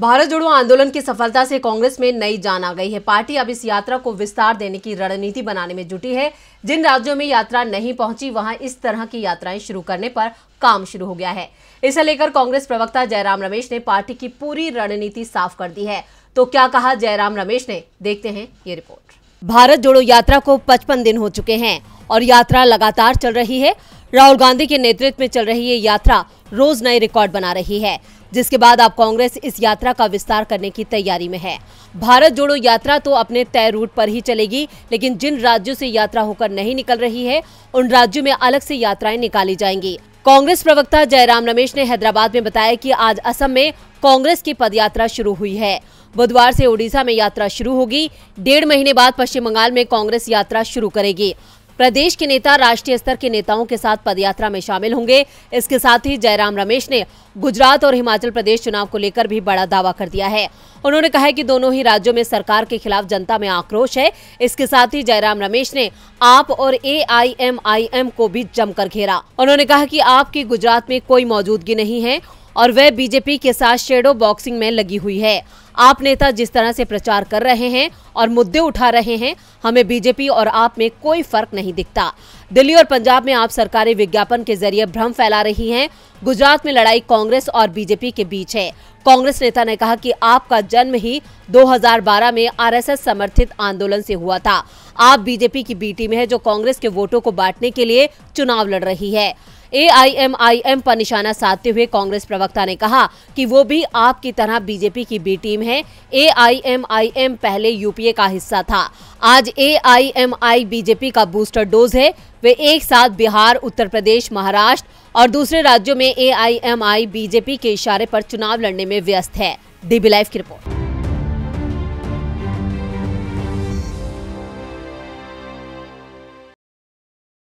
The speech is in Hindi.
भारत जोड़ो आंदोलन की सफलता से कांग्रेस में नई जान आ गई है पार्टी अब इस यात्रा को विस्तार देने की रणनीति बनाने में जुटी है जिन राज्यों में यात्रा नहीं पहुंची वहां इस तरह की यात्राएं शुरू करने पर काम शुरू हो गया है इसे लेकर कांग्रेस प्रवक्ता जयराम रमेश ने पार्टी की पूरी रणनीति साफ कर दी है तो क्या कहा जयराम रमेश ने देखते हैं ये रिपोर्ट भारत जोड़ो यात्रा को पचपन दिन हो चुके हैं और यात्रा लगातार चल रही है राहुल गांधी के नेतृत्व में चल रही ये यात्रा रोज नए रिकॉर्ड बना रही है जिसके बाद अब कांग्रेस इस यात्रा का विस्तार करने की तैयारी में है भारत जोड़ो यात्रा तो अपने तय रूट पर ही चलेगी लेकिन जिन राज्यों से यात्रा होकर नहीं निकल रही है उन राज्यों में अलग से यात्राएं निकाली जाएंगी कांग्रेस प्रवक्ता जयराम रमेश ने हैदराबाद में बताया कि आज असम में कांग्रेस की पदयात्रा शुरू हुई है बुधवार से ओडिशा में यात्रा शुरू होगी डेढ़ महीने बाद पश्चिम बंगाल में कांग्रेस यात्रा शुरू करेगी प्रदेश के नेता राष्ट्रीय स्तर के नेताओं के साथ पदयात्रा में शामिल होंगे इसके साथ ही जयराम रमेश ने गुजरात और हिमाचल प्रदेश चुनाव को लेकर भी बड़ा दावा कर दिया है उन्होंने कहा है कि दोनों ही राज्यों में सरकार के खिलाफ जनता में आक्रोश है इसके साथ ही जयराम रमेश ने आप और एआईएमआईएम को भी जमकर घेरा उन्होंने कहा कि आपकी गुजरात में कोई मौजूदगी नहीं है और वह बीजेपी के साथ शेडो बॉक्सिंग में लगी हुई है आप नेता जिस तरह से प्रचार कर रहे हैं और मुद्दे उठा रहे हैं हमें बीजेपी और आप में कोई फर्क नहीं दिखता दिल्ली और पंजाब में आप सरकारी विज्ञापन के जरिए भ्रम फैला रही हैं गुजरात में लड़ाई कांग्रेस और बीजेपी के बीच है कांग्रेस नेता ने कहा कि आपका जन्म ही 2012 में आरएसएस समर्थित आंदोलन से हुआ था आप बीजेपी की बी में है जो कांग्रेस के वोटों को बांटने के लिए चुनाव लड़ रही है एआईएमआईएम पर निशाना साधते हुए कांग्रेस प्रवक्ता ने कहा कि वो भी आपकी तरह बीजेपी की बी टीम है एआईएमआईएम पहले यूपीए का हिस्सा था आज एआईएमआई बीजेपी का बूस्टर डोज है वे एक साथ बिहार उत्तर प्रदेश महाराष्ट्र और दूसरे राज्यों में एआईएमआई बीजेपी के इशारे पर चुनाव लड़ने में व्यस्त है डीबी लाइव की रिपोर्ट